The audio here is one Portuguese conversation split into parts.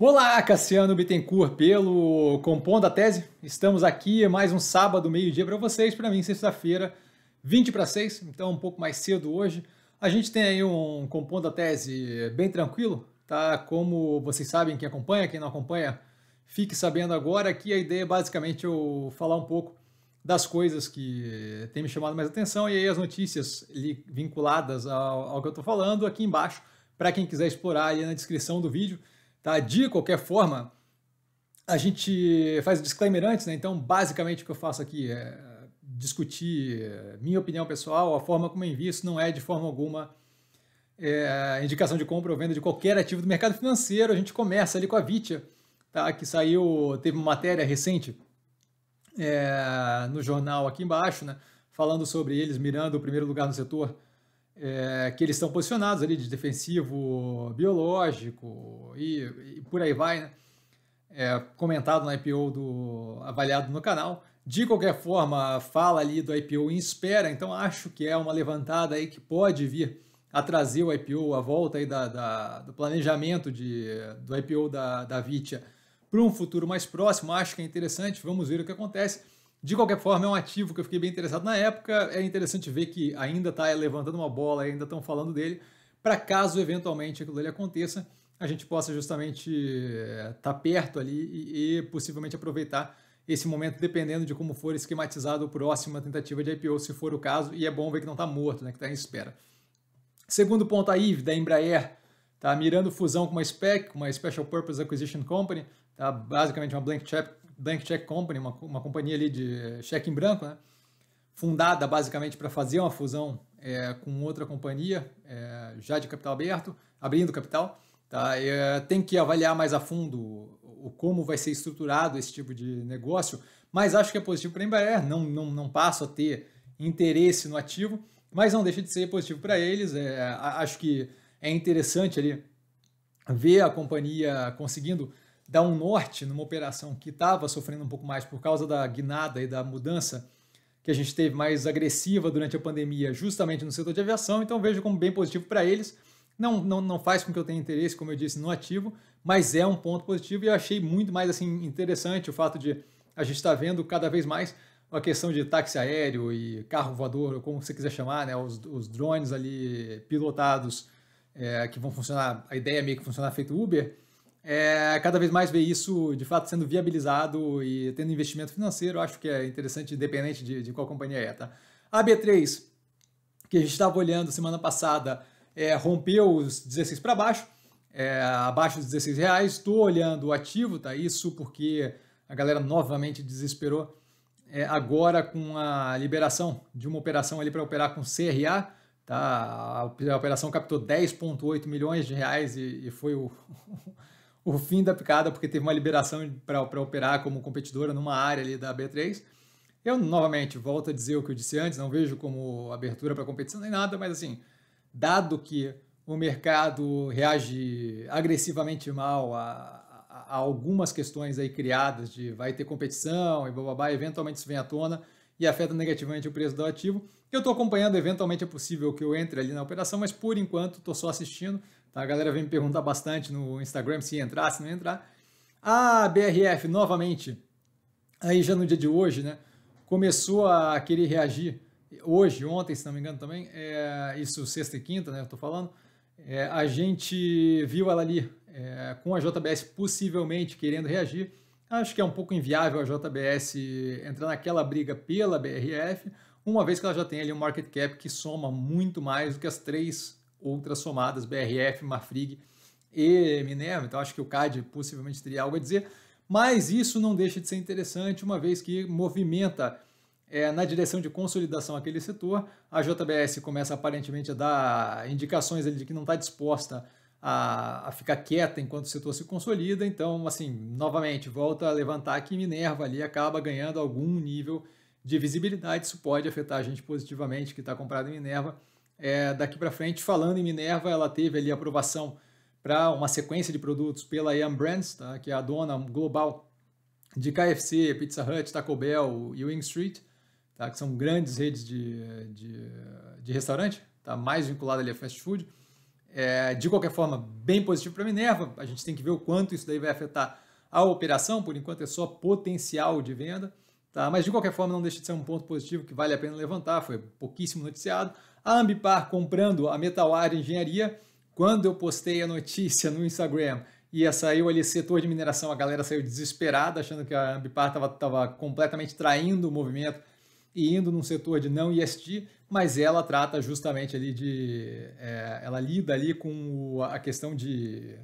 Olá, Cassiano Bittencourt, pelo Compondo a Tese. Estamos aqui mais um sábado, meio-dia para vocês, para mim, sexta-feira, 20 para 6, então um pouco mais cedo hoje. A gente tem aí um Compondo a Tese bem tranquilo, tá? Como vocês sabem, quem acompanha, quem não acompanha, fique sabendo agora que a ideia é basicamente eu falar um pouco das coisas que tem me chamado mais atenção e aí as notícias vinculadas ao, ao que eu estou falando aqui embaixo, para quem quiser explorar aí na descrição do vídeo. Tá? De qualquer forma, a gente faz o disclaimer antes, né? Então, basicamente, o que eu faço aqui é discutir minha opinião pessoal, a forma como eu envio, isso não é de forma alguma é, indicação de compra ou venda de qualquer ativo do mercado financeiro. A gente começa ali com a Vitia, tá? que saiu, teve uma matéria recente é, no jornal aqui embaixo, né? falando sobre eles mirando o primeiro lugar no setor é, que eles estão posicionados ali de defensivo biológico e, e por aí vai, né? é, comentado no IPO do avaliado no canal. De qualquer forma, fala ali do IPO em espera, então acho que é uma levantada aí que pode vir a trazer o IPO, a volta aí da, da do planejamento de, do IPO da, da Vitia para um futuro mais próximo. Acho que é interessante, vamos ver o que acontece. De qualquer forma, é um ativo que eu fiquei bem interessado na época. É interessante ver que ainda está levantando uma bola, ainda estão falando dele, para caso eventualmente aquilo dele aconteça, a gente possa justamente estar eh, tá perto ali e, e, possivelmente aproveitar esse momento, dependendo de como for esquematizado a próxima tentativa de IPO, se for o caso. E é bom ver que não está morto, né, que está em espera. Segundo ponto, a IVE da Embraer está mirando fusão com uma SPEC, uma Special Purpose Acquisition Company, tá? basicamente uma blank check, Bank Check Company, uma, uma companhia ali de eh, cheque em branco, né? fundada basicamente para fazer uma fusão é, com outra companhia, é, já de capital aberto, abrindo capital. Tá? É, tem que avaliar mais a fundo o, o, como vai ser estruturado esse tipo de negócio, mas acho que é positivo para a Embraer, não, não, não passo a ter interesse no ativo, mas não deixa de ser positivo para eles. acho que é interessante ali ver a companhia conseguindo dar um norte numa operação que estava sofrendo um pouco mais por causa da guinada e da mudança que a gente teve mais agressiva durante a pandemia, justamente no setor de aviação. Então vejo como bem positivo para eles. Não, não, não faz com que eu tenha interesse, como eu disse, no ativo, mas é um ponto positivo e eu achei muito mais assim interessante o fato de a gente estar tá vendo cada vez mais a questão de táxi aéreo e carro voador, ou como você quiser chamar, né? os, os drones ali pilotados é, que vão funcionar, a ideia é meio que funcionar feito Uber, é, cada vez mais ver isso de fato sendo viabilizado e tendo investimento financeiro, acho que é interessante, independente de, de qual companhia é. Tá? A B3, que a gente estava olhando semana passada, é, rompeu os 16 para baixo, é, abaixo dos 16 reais. Estou olhando o ativo, tá? Isso porque a galera novamente desesperou. É, agora com a liberação de uma operação ali para operar com CRA, tá? A operação captou 10,8 milhões de reais e, e foi o o fim da picada, porque teve uma liberação para operar como competidora numa área ali da B3. Eu, novamente, volto a dizer o que eu disse antes, não vejo como abertura para competição nem nada, mas assim, dado que o mercado reage agressivamente mal a, a, a algumas questões aí criadas de vai ter competição e bababá, eventualmente isso vem à tona, e afeta negativamente o preço do ativo. Eu estou acompanhando, eventualmente é possível que eu entre ali na operação, mas por enquanto estou só assistindo. Tá? A galera vem me perguntar bastante no Instagram se entrar, se não entrar. A BRF, novamente, aí já no dia de hoje, né, começou a querer reagir. Hoje, ontem, se não me engano também, é, isso sexta e quinta, né, eu estou falando, é, a gente viu ela ali é, com a JBS possivelmente querendo reagir Acho que é um pouco inviável a JBS entrar naquela briga pela BRF, uma vez que ela já tem ali um market cap que soma muito mais do que as três outras somadas, BRF, Marfrig e Minerva. Então acho que o CAD possivelmente teria algo a dizer, mas isso não deixa de ser interessante, uma vez que movimenta é, na direção de consolidação aquele setor. A JBS começa aparentemente a dar indicações de que não está disposta a, a, ficar quieta enquanto o setor se consolida. Então, assim, novamente, volta a levantar que Minerva ali acaba ganhando algum nível de visibilidade. Isso pode afetar a gente positivamente que está comprado em Minerva. É, daqui para frente, falando em Minerva, ela teve ali aprovação para uma sequência de produtos pela Ian Brands, tá? que é a dona global de KFC, Pizza Hut, Taco Bell e Wing Street, tá? que são grandes redes de, de, de restaurante, tá? mais vinculada ali a fast food. É, de qualquer forma, bem positivo para a Minerva. A gente tem que ver o quanto isso daí vai afetar a operação. Por enquanto, é só potencial de venda. Tá? Mas, de qualquer forma, não deixa de ser um ponto positivo que vale a pena levantar. Foi pouquíssimo noticiado. A Ambipar comprando a Metalware Engenharia. Quando eu postei a notícia no Instagram e saiu ali setor de mineração, a galera saiu desesperada, achando que a Ambipar estava completamente traindo o movimento e indo num setor de não IST, mas ela trata justamente ali de. É, ela lida ali com a questão de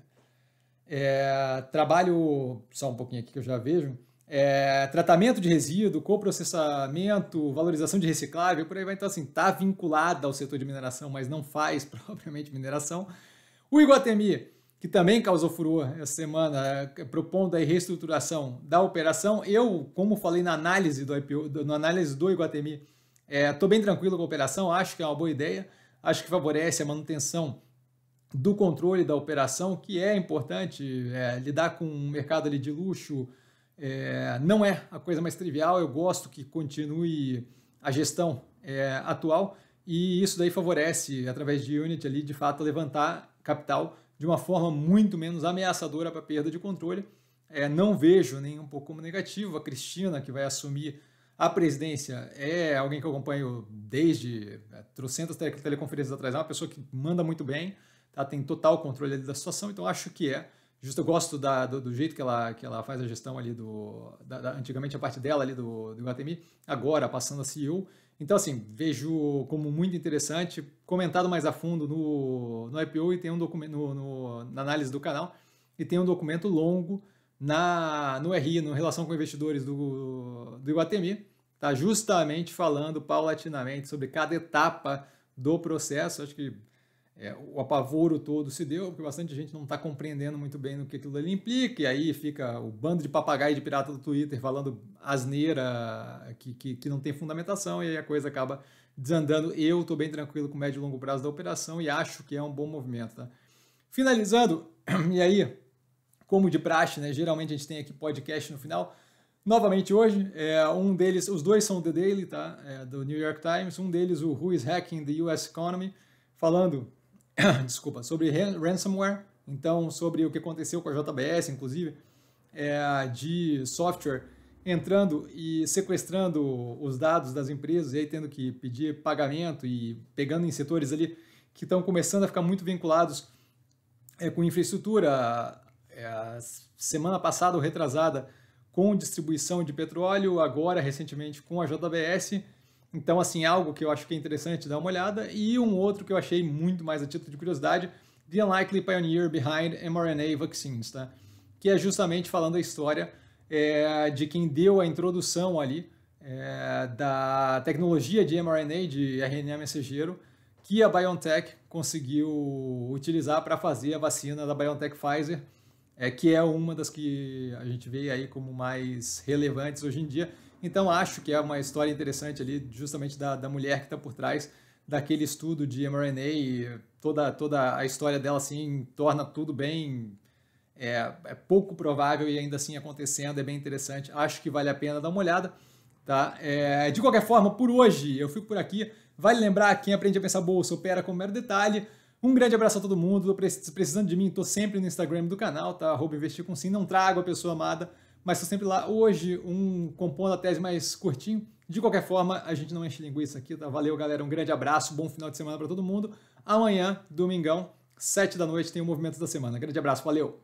é, trabalho. Só um pouquinho aqui que eu já vejo. É, tratamento de resíduo, coprocessamento, valorização de reciclável, por aí vai. Então, assim, está vinculada ao setor de mineração, mas não faz propriamente mineração. O Iguatemi que também causou furor essa semana, eh, propondo a reestruturação da operação. Eu, como falei na análise do IPO, na análise do Iguatemi, estou eh, é, bem tranquilo com a operação, acho que é uma boa ideia, acho que favorece a manutenção do controle da operação, que é importante é, lidar com um mercado ali de luxo. É, não é a coisa mais trivial, eu gosto que continue a gestão atual e isso daí favorece, através de Unity ali, de fato, levantar capital de uma forma muito menos ameaçadora para a perda de controle. É, não vejo nem um pouco como negativo. A Cristina, que vai assumir a presidência, é alguém que eu acompanho desde é, trocentas teleconferências atrás, é uma pessoa que manda muito bem, tá? tem total controle da situação, então acho que é Justo eu gosto da, do, do, jeito que ela, que ela faz a gestão ali do. Da, da, antigamente a parte dela ali do, do Iguatemi, agora passando a CEO. Então, assim, vejo como muito interessante, comentado mais a fundo no, no IPO e tem um documento no, no, na análise do canal, e tem um documento longo na, no RI, no Relação com Investidores do, do Iguatemi, tá justamente falando paulatinamente sobre cada etapa do processo. Acho que é, o apavoro todo se deu, porque bastante gente não está compreendendo muito bem no que aquilo ali implica, e aí fica o bando de papagaio de pirata do Twitter falando asneira que, que, que não tem fundamentação, e aí a coisa acaba desandando. Eu estou bem tranquilo com o médio e longo prazo da operação e acho que é um bom movimento. Tá? Finalizando, e aí, como de praxe, né, geralmente a gente tem aqui podcast no final. Novamente hoje, é, um deles, os dois são The Daily, tá? É, do New York Times, um deles, o Who is Hacking the US Economy, falando desculpa, sobre ransomware, então sobre o que aconteceu com a JBS, inclusive, é, de software entrando e sequestrando os dados das empresas e aí tendo que pedir pagamento e pegando em setores ali que estão começando a ficar muito vinculados é, com infraestrutura. É, semana passada ou retrasada com distribuição de petróleo, agora recentemente com a JBS então, assim, é algo que eu acho que é interessante dar uma olhada. E um outro que eu achei muito mais a título de curiosidade, The Unlikely Pioneer Behind mRNA Vaccines, tá? Que é justamente falando a história é, de quem deu a introdução ali é, da tecnologia de mRNA, de RNA mensageiro, que a BioNTech conseguiu utilizar para fazer a vacina da BioNTech Pfizer, é, que é uma das que a gente vê aí como mais relevantes hoje em dia então acho que é uma história interessante ali, justamente da, da mulher que está por trás daquele estudo de mRNA e toda, toda a história dela assim torna tudo bem é, é, pouco provável e ainda assim acontecendo, é bem interessante. Acho que vale a pena dar uma olhada. Tá? É, de qualquer forma, por hoje eu fico por aqui. Vale lembrar quem aprende a pensar bolsa opera com mero detalhe. Um grande abraço a todo mundo. Precisando de mim, estou sempre no Instagram do canal, tá? Arroba investir com sim. Não trago a pessoa amada, mas estou sempre lá hoje, um compondo a tese mais curtinho. De qualquer forma, a gente não enche linguiça aqui, tá? Valeu, galera. Um grande abraço, bom final de semana para todo mundo. Amanhã, domingão, sete da noite, tem o Movimentos da Semana. Grande abraço, valeu!